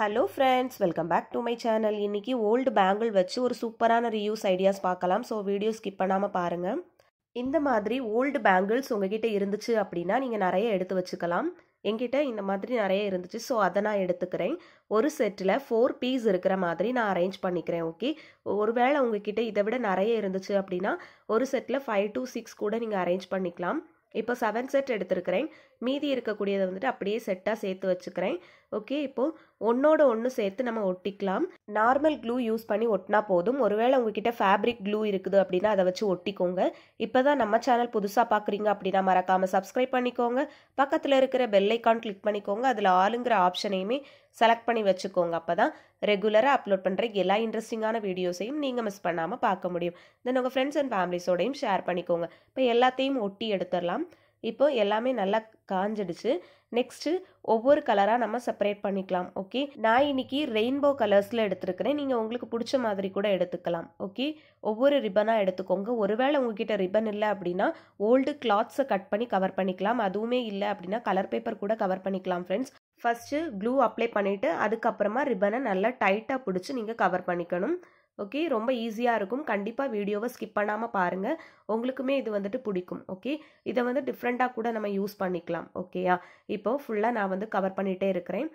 hello friends welcome back to my channel இன்றைக்கி old bangle வச்சு ஒரு சூப்பரான ரியூஸ் ஐடியாஸ் பார்க்கலாம் ஸோ வீடியோ ஸ்கிப் பண்ணாமல் பாருங்கள் இந்த மாதிரி ஓல்டு பேங்கிள்ஸ் உங்ககிட்ட இருந்துச்சு அப்படின்னா நீங்கள் நிறைய எடுத்து வச்சுக்கலாம் என்கிட்ட இந்த மாதிரி நிறைய இருந்துச்சு ஸோ அதை நான் எடுத்துக்கிறேன் ஒரு செட்டில் ஃபோர் பீஸ் இருக்கிற மாதிரி நான் அரேஞ்ச் பண்ணிக்கிறேன் ஓகே ஒருவேளை உங்ககிட்ட இதை விட நிறைய இருந்துச்சு அப்படின்னா ஒரு செட்டில் ஃபைவ் டு சிக்ஸ் கூட நீங்கள் அரேஞ்ச் பண்ணிக்கலாம் இப்போ செவன் செட் எடுத்திருக்கிறேன் மீதி இருக்கக்கூடியதை வந்துட்டு அப்படியே செட்டாக சேர்த்து வச்சுக்கிறேன் ஓகே இப்போது ஒன்றோட ஒன்று சேர்த்து நம்ம ஒட்டிக்கலாம் நார்மல் க்ளூ யூஸ் பண்ணி ஒட்டினா போதும் ஒருவேளை உங்ககிட்ட ஃபேப்ரிக் க்ளூ இருக்குது அப்படின்னா அதை வச்சு ஒட்டிக்கோங்க இப்போ தான் நம்ம சேனல் புதுசாக பார்க்குறீங்க அப்படின்னா மறக்காமல் சப்ஸ்கிரைப் பண்ணிக்கோங்க பக்கத்தில் இருக்கிற பெல் ஐக்கான் கிளிக் பண்ணிக்கோங்க அதில் ஆளுங்கிற ஆப்ஷனையுமே செலக்ட் பண்ணி வச்சுக்கோங்க அப்போ தான் ரெகுலராக அப்லோட் பண்ணுற எல்லா இன்ட்ரெஸ்டிங்கான வீடியோஸையும் நீங்கள் மிஸ் பண்ணாமல் பார்க்க முடியும் தென் உங்கள் ஃப்ரெண்ட்ஸ் அண்ட் ஃபேமிலிஸோடையும் ஷேர் பண்ணிக்கோங்க இப்போ எல்லாத்தையும் ஒட்டி எடுத்துடலாம் இப்போது எல்லாமே நல்லா காஞ்சிடுச்சு நெக்ஸ்ட்டு ஒவ்வொரு கலராக நம்ம செப்பரேட் பண்ணிக்கலாம் ஓகே நான் இன்னைக்கு ரெயின்போ கலர்ஸில் எடுத்துருக்கிறேன் நீங்கள் உங்களுக்கு பிடிச்ச மாதிரி கூட எடுத்துக்கலாம் ஓகே ஒவ்வொரு ரிப்பனாக எடுத்துக்கோங்க ஒருவேளை உங்ககிட்ட ரிப்பன் இல்லை அப்படின்னா ஓல்டு கிளாத்ஸை கட் பண்ணி கவர் பண்ணிக்கலாம் அதுவுமே இல்லை அப்படின்னா கலர் பேப்பர் கூட கவர் பண்ணிக்கலாம் ஃப்ரெண்ட்ஸ் ஃபஸ்ட்டு க்ளூ அப்ளை பண்ணிவிட்டு அதுக்கப்புறமா ரிப்பனை நல்லா டைட்டாக பிடிச்சி நீங்கள் கவர் பண்ணிக்கணும் ஓகே ரொம்ப ஈஸியாக இருக்கும் கண்டிப்பாக வீடியோவை ஸ்கிப் பண்ணாமல் பாருங்கள் உங்களுக்குமே இது வந்துட்டு பிடிக்கும் ஓகே இதை வந்து டிஃப்ரெண்ட்டாக கூட நம்ம யூஸ் பண்ணிக்கலாம் ஓகேயா இப்போது ஃபுல்லாக நான் வந்து கவர் பண்ணிகிட்டே இருக்கிறேன்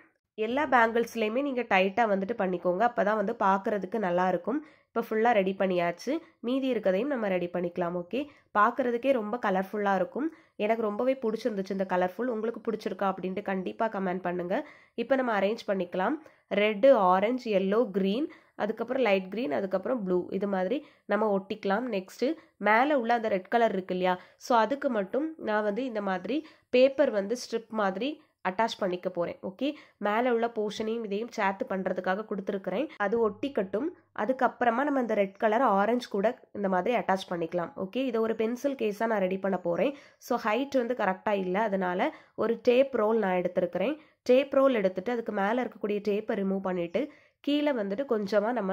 எல்லா பேங்கிள்ஸ்லேயுமே நீங்கள் டைட்டாக வந்துட்டு பண்ணிக்கோங்க அப்போ தான் வந்து பார்க்குறதுக்கு நல்லாயிருக்கும் இப்போ ஃபுல்லாக ரெடி பண்ணியாச்சு மீதி இருக்கதையும் நம்ம ரெடி பண்ணிக்கலாம் ஓகே பார்க்குறதுக்கே ரொம்ப கலர்ஃபுல்லாக இருக்கும் எனக்கு ரொம்பவே பிடிச்சிருந்துச்சு இந்த கலர்ஃபுல் உங்களுக்கு பிடிச்சிருக்கா அப்படின்ட்டு கண்டிப்பாக கமெண்ட் பண்ணுங்கள் இப்போ நம்ம அரேஞ்ச் பண்ணிக்கலாம் ரெட்டு ஆரஞ்சு எல்லோ க்ரீன் அதுக்கப்புறம் லைட் க்ரீன் அதுக்கப்புறம் ப்ளூ இது மாதிரி நம்ம ஒட்டிக்கலாம் நெக்ஸ்ட்டு மேலே உள்ள அந்த ரெட் கலர் இருக்கு இல்லையா ஸோ அதுக்கு மட்டும் நான் வந்து இந்த மாதிரி பேப்பர் வந்து ஸ்ட்ரிப் மாதிரி அட்டாச் பண்ணிக்க போகிறேன் ஓகே மேலே உள்ள போர்ஷனையும் இதையும் சேர்த்து பண்ணுறதுக்காக கொடுத்துருக்குறேன் அது ஒட்டிக்கட்டும் அதுக்கப்புறமா நம்ம இந்த ரெட் கலர் ஆரஞ்சு கூட இந்த மாதிரி அட்டாச் பண்ணிக்கலாம் ஓகே இதை ஒரு பென்சில் கேஸாக நான் ரெடி பண்ண போகிறேன் ஸோ ஹைட் வந்து கரெக்டாக இல்லை அதனால் ஒரு டேப் ரோல் நான் எடுத்திருக்கிறேன் டேப் ரோல் எடுத்துகிட்டு அதுக்கு மேலே இருக்கக்கூடிய டேப்பை ரிமூவ் பண்ணிவிட்டு கீழே வந்துட்டு கொஞ்சமாக நம்ம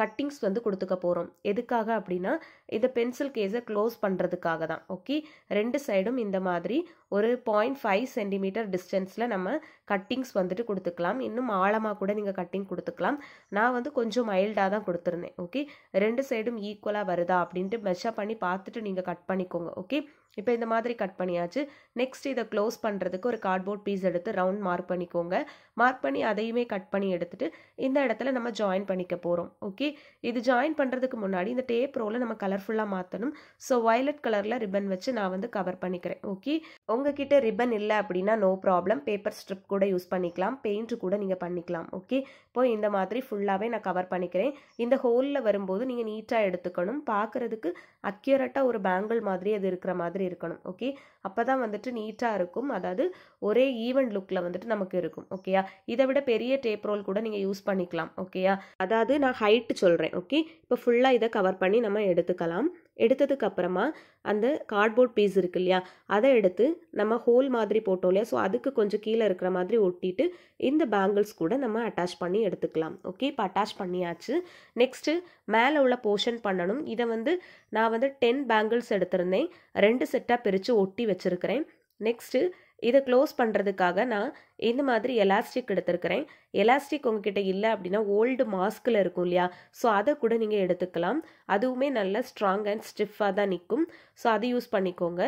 கட்டிங்ஸ் வந்து கொடுத்துக்க போகிறோம் எதுக்காக அப்படின்னா இதை பென்சில் கேஸை க்ளோஸ் பண்ணுறதுக்காக தான் ஓகே ரெண்டு சைடும் இந்த மாதிரி ஒரு பாயிண்ட் ஃபைவ் சென்டிமீட்டர் டிஸ்டன்ஸில் நம்ம கட்டிங்ஸ் வந்துட்டு கொடுத்துக்கலாம் இன்னும் ஆழமாக கூட நீங்கள் கட்டிங் கொடுத்துக்கலாம் நான் வந்து கொஞ்சம் மைல்டாக தான் கொடுத்துருந்தேன் ஓகே ரெண்டு சைடும் ஈக்குவலாக வருதா அப்படின்ட்டு மெஷர் பண்ணி பார்த்துட்டு நீங்கள் கட் பண்ணிக்கோங்க ஓகே இப்போ இந்த மாதிரி கட் பண்ணியாச்சு நெக்ஸ்ட் இதை க்ளோஸ் பண்ணுறதுக்கு ஒரு கார்ட்போர்ட் பீஸ் எடுத்து ரவுண்ட் மார்க் பண்ணிக்கோங்க மார்க் பண்ணி அதையுமே கட் பண்ணி எடுத்துகிட்டு இந்த இடத்துல நம்ம ஜாயின் பண்ணிக்க போகிறோம் ஓகே இது ஜாயின் பண்ணுறதுக்கு முன்னாடி இந்த டேப் ரோலை நம்ம கலர்ஃபுல்லாக மாற்றணும் ஸோ வயலட் கலரில் ரிப்பன் வச்சு நான் வந்து கவர் பண்ணிக்கிறேன் ஓகே உங்ககிட்ட ரிப்பன் இல்லை அப்படின்னா நோ ப்ராப்ளம் பேப்பர் ஸ்ட்ரிப் கூட யூஸ் பண்ணிக்கலாம் பெயிண்ட் கூட நீங்கள் பண்ணிக்கலாம் ஓகே இப்போ இந்த மாதிரி ஃபுல்லாகவே நான் கவர் பண்ணிக்கிறேன் இந்த ஹோலில் வரும்போது நீங்கள் நீட்டாக எடுத்துக்கணும் பார்க்குறதுக்கு அக்யூரட்டாக ஒரு பேங்கிள் மாதிரி அது இருக்கிற மாதிரி இருக்கணும் ஓகே அப்போ தான் வந்துட்டு நீட்டாக இருக்கும் அதாவது ஒரே ஈவன் லுக்கில் வந்துட்டு நமக்கு இருக்கும் ஓகேயா இதை விட பெரிய டேப் ரோல் கூட நீங்கள் யூஸ் பண்ணிக்கலாம் ஓகேயா அதாவது நான் ஹைட்டு சொல்கிறேன் ஓகே இப்போ ஃபுல்லாக இதை கவர் பண்ணி நம்ம எடுத்துக்கலாம் எடுத்ததுக்கு அப்புறமா அந்த கார்ட்போர்ட் பீஸ் இருக்கு இல்லையா அதை எடுத்து நம்ம ஹோல் மாதிரி போட்டோம் இல்லையா ஸோ அதுக்கு கொஞ்சம் கீழே இருக்கிற மாதிரி ஒட்டிட்டு இந்த பேங்கிள்ஸ் கூட நம்ம அட்டாச் பண்ணி எடுத்துக்கலாம் ஓகே இப்போ அட்டாச் பண்ணியாச்சு நெக்ஸ்ட்டு மேலே உள்ள போர்ஷன் பண்ணணும் இதை வந்து நான் வந்து டென் பேங்கிள்ஸ் எடுத்திருந்தேன் ரெண்டு செட்டாக பிரித்து ஒட்டி வச்சுருக்கிறேன் நெக்ஸ்ட்டு இதை க்ளோஸ் பண்ணுறதுக்காக நான் இந்த மாதிரி எலாஸ்டிக் எடுத்திருக்கிறேன் எலாஸ்டிக் உங்ககிட்ட இல்லை அப்படின்னா ஓல்டு மாஸ்கில் இருக்கும் இல்லையா ஸோ அதை கூட நீங்கள் எடுத்துக்கலாம் அதுவுமே நல்லா ஸ்ட்ராங் அண்ட் ஸ்டிஃபாக தான் நிற்கும் ஸோ அதை யூஸ் பண்ணிக்கோங்க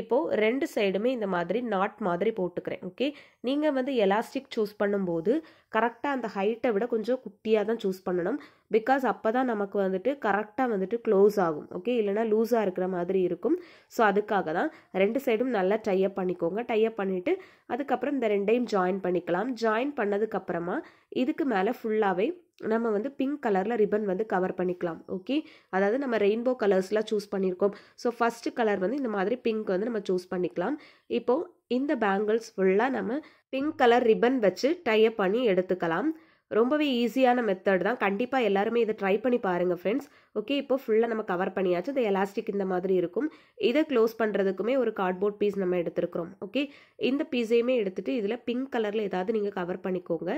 இப்போது ரெண்டு சைடுமே இந்த மாதிரி நாட் மாதிரி போட்டுக்கிறேன் ஓகே நீங்கள் வந்து எலாஸ்டிக் சூஸ் பண்ணும்போது கரெக்டாக அந்த ஹைட்டை விட கொஞ்சம் குட்டியாக தான் சூஸ் பண்ணணும் பிகாஸ் அப்போ தான் நமக்கு வந்துட்டு கரெக்டாக வந்துட்டு க்ளோஸ் ஆகும் ஓகே இல்லைனா லூஸாக இருக்கிற மாதிரி இருக்கும் ஸோ அதுக்காக தான் ரெண்டு சைடும் நல்லா டையப் பண்ணிக்கோங்க டையப் பண்ணிவிட்டு அதுக்கப்புறம் இந்த ரெண்டையும் ஜாயின் பண்ணிக்கலாம் ஜாயின் பண்ணதுக்கப்புறமா இதுக்கு மேலே ஃபுல்லாகவே நம்ம வந்து பிங்க் கலரில் ரிப்பன் வந்து கவர் பண்ணிக்கலாம் ஓகே அதாவது நம்ம ரெயின்போ கலர்ஸ்லாம் சூஸ் பண்ணியிருக்கோம் ஸோ ஃபஸ்ட்டு கலர் வந்து இந்த மாதிரி பிங்க் வந்து நம்ம சூஸ் பண்ணிக்கலாம் இப்போது இந்த பேங்கிள்ஸ் ஃபுல்லாக நம்ம பிங்க் கலர் ரிப்பன் வச்சு டைப் பண்ணி எடுத்துக்கலாம் ரொம்பவே ஈஸியான மெத்தட் தான் கண்டிப்பாக எல்லாருமே இதை ட்ரை பண்ணி பாருங்கள் ஃப்ரெண்ட்ஸ் ஓகே இப்போ ஃபுல்லாக நம்ம கவர் பண்ணியாச்சு இந்த எலாஸ்டிக் இந்த மாதிரி இருக்கும் இதை க்ளோஸ் பண்ணுறதுக்குமே ஒரு கார்ட்போர்ட் பீஸ் நம்ம எடுத்துருக்குறோம் ஓகே இந்த பீஸையுமே எடுத்துகிட்டு இதில் பிங்க் கலரில் ஏதாவது நீங்கள் கவர் பண்ணிக்கோங்க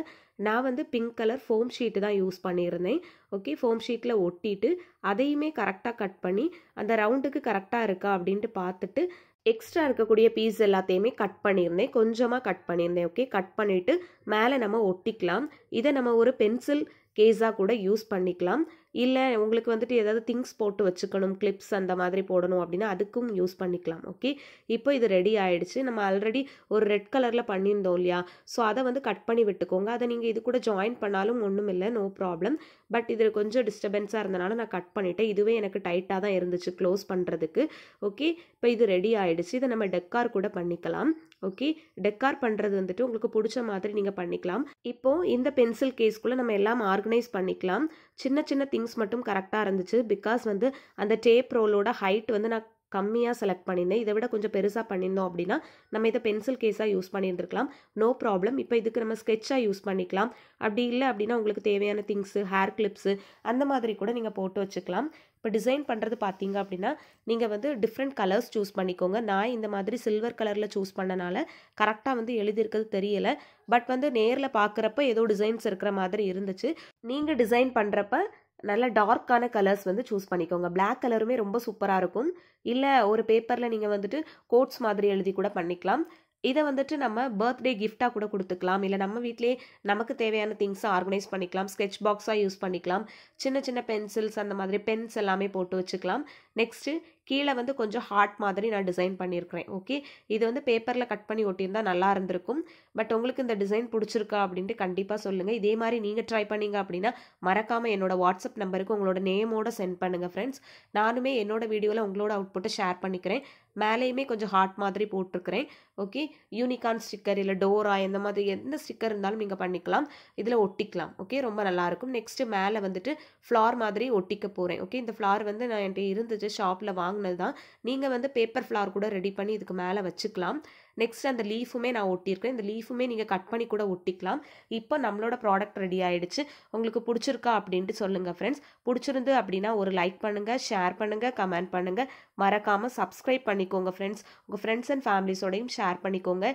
நான் வந்து பிங்க் கலர் ஃபோம் ஷீட்டு தான் யூஸ் பண்ணியிருந்தேன் ஓகே ஃபோம் ஷீட்டில் ஒட்டிட்டு அதையுமே கரெக்டாக கட் பண்ணி அந்த ரவுண்டுக்கு கரெக்டாக இருக்கா அப்படின்ட்டு பார்த்துட்டு எக்ஸ்ட்ரா இருக்கக்கூடிய பீஸ் எல்லாத்தையுமே கட் பண்ணியிருந்தேன் கொஞ்சமாக கட் பண்ணியிருந்தேன் ஓகே கட் பண்ணிவிட்டு மேலே நம்ம ஒட்டிக்கலாம் இதை நம்ம ஒரு பென்சில் கேஸாக கூட யூஸ் பண்ணிக்கலாம் இல்லை உங்களுக்கு வந்துட்டு ஏதாவது திங்ஸ் போட்டு வச்சுக்கணும் கிளிப்ஸ் அந்த மாதிரி போடணும் அப்படின்னா அதுக்கும் யூஸ் பண்ணிக்கலாம் ஓகே இப்போ இது ரெடி ஆகிடுச்சு நம்ம ஆல்ரெடி ஒரு ரெட் கலரில் பண்ணியிருந்தோம் இல்லையா ஸோ அதை வந்து கட் பண்ணி விட்டுக்கோங்க அதை நீங்கள் இது கூட ஜாயின் பண்ணாலும் ஒன்றும் இல்லை நோ ப்ராப்ளம் பட் இதில் கொஞ்சம் டிஸ்டர்பன்ஸாக இருந்தனால நான் கட் பண்ணிவிட்டேன் இதுவே எனக்கு டைட்டாக தான் இருந்துச்சு க்ளோஸ் பண்ணுறதுக்கு ஓகே இப்போ இது ரெடி ஆகிடுச்சு இதை நம்ம டெக்கார் கூட பண்ணிக்கலாம் ஓகே டெக்கார் பண்ணுறது வந்துட்டு உங்களுக்கு பிடிச்ச மாதிரி நீங்கள் பண்ணிக்கலாம் இப்போது இந்த பென்சில் கேஸ்க்குள்ளே நம்ம எல்லாம் ஆர்கனைஸ் பண்ணிக்கலாம் சின்ன சின்ன திங்ஸ் மட்டும் கரெக்டாக இருந்துச்சு பிகாஸ் வந்து அந்த டேப் ரோலோட ஹைட் வந்து நான் கம்மியாக செலக்ட் பண்ணியிருந்தேன் இதை விட கொஞ்சம் பெருசாக பண்ணியிருந்தோம் அப்படின்னா நம்ம இதை பென்சில் கேஸாக யூஸ் பண்ணியிருந்துருக்கலாம் நோ ப்ராப்ளம் இப்போ இதுக்கு நம்ம ஸ்கெட்சாக யூஸ் பண்ணிக்கலாம் அப்படி இல்லை அப்படின்னா உங்களுக்கு தேவையான திங்ஸு ஹேர் கிளிப்ஸு அந்த மாதிரி கூட நீங்கள் போட்டு வச்சுக்கலாம் இப்போ டிசைன் பண்ணுறது பார்த்தீங்க அப்படின்னா நீங்கள் வந்து டிஃப்ரெண்ட் கலர்ஸ் சூஸ் பண்ணிக்கோங்க நான் இந்த மாதிரி சில்வர் கலரில் சூஸ் பண்ணனால கரெக்டாக வந்து எழுதியிருக்கிறது தெரியலை பட் வந்து நேரில் பார்க்குறப்ப ஏதோ டிசைன்ஸ் இருக்கிற மாதிரி இருந்துச்சு நீங்கள் டிசைன் பண்ணுறப்ப நல்ல டார்க்கான கலர்ஸ் வந்து சூஸ் பண்ணிக்கோங்க பிளாக் கலருமே ரொம்ப சூப்பராக இருக்கும் இல்லை ஒரு பேப்பரில் நீங்கள் வந்துட்டு கோட்ஸ் மாதிரி எழுதி கூட பண்ணிக்கலாம் இதை வந்துட்டு நம்ம பர்த்டே கிஃப்டாக கூட கொடுத்துக்கலாம் இல்லை நம்ம வீட்டிலேயே நமக்கு தேவையான திங்ஸை ஆர்கனைஸ் பண்ணிக்கலாம் ஸ்கெட்ச் பாக்ஸாக யூஸ் பண்ணிக்கலாம் சின்ன சின்ன பென்சில்ஸ் அந்த மாதிரி பென்ஸ் எல்லாமே போட்டு வச்சுக்கலாம் நெக்ஸ்ட்டு கீழே வந்து கொஞ்சம் ஹார்ட் மாதிரி நான் டிசைன் பண்ணியிருக்கிறேன் ஓகே இது வந்து பேப்பரில் கட் பண்ணி ஒட்டியிருந்தா நல்லா இருந்திருக்கும் பட் உங்களுக்கு இந்த டிசைன் பிடிச்சிருக்கா அப்படின்ட்டு கண்டிப்பாக சொல்லுங்கள் இதே மாதிரி நீங்கள் ட்ரை பண்ணிங்க அப்படின்னா மறக்காமல் என்னோட வாட்ஸ்அப் நம்பருக்கு உங்களோட நேமோட சென்ட் பண்ணுங்கள் ஃப்ரெண்ட்ஸ் நானுமே என்னோட வீடியோவில் உங்களோட அவுட்புட்டை ஷேர் பண்ணிக்கிறேன் மேலேயுமே கொஞ்சம் ஹார்ட் மாதிரி போட்டிருக்கிறேன் ஓகே யூனிகான் ஸ்டிக்கர் இல்லை டோரா இந்த மாதிரி எந்த ஸ்டிக்கர் இருந்தாலும் நீங்கள் பண்ணிக்கலாம் இதில் ஒட்டிக்கலாம் ஓகே ரொம்ப நல்லாயிருக்கும் நெக்ஸ்ட்டு மேலே வந்துட்டு ஃப்ளார் மாதிரி ஒட்டிக்க போகிறேன் ஓகே இந்த ஃப்ளார் வந்து நான் என்கிட்ட இருந்துச்சு ஷாப்பில் வாங்க வாங்கினது தான் நீங்கள் வந்து பேப்பர் ஃப்ளார் கூட ரெடி பண்ணி இதுக்கு மேலே வச்சுக்கலாம் நெக்ஸ்ட் அந்த லீஃபுமே நான் ஒட்டியிருக்கேன் இந்த லீஃபுமே நீங்கள் கட் பண்ணி கூட ஒட்டிக்கலாம் இப்போ நம்மளோட ப்ராடக்ட் ரெடி ஆகிடுச்சு உங்களுக்கு பிடிச்சிருக்கா அப்படின்ட்டு சொல்லுங்கள் ஃப்ரெண்ட்ஸ் பிடிச்சிருந்து அப்படின்னா ஒரு லைக் பண்ணுங்கள் ஷேர் பண்ணுங்கள் கமெண்ட் பண்ணுங்கள் மறக்காமல் சப்ஸ்கிரைப் பண்ணிக்கோங்க ஃப்ரெண்ட்ஸ் உங்கள் ஃப்ரெண்ட்ஸ் அண்ட் ஃபேமிலிஸோடையும் ஷேர் பண்ணிக்கோங்க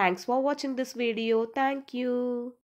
தேங்க்ஸ் ஃபார் வாட்சிங் திஸ் வீடியோ தேங்க்யூ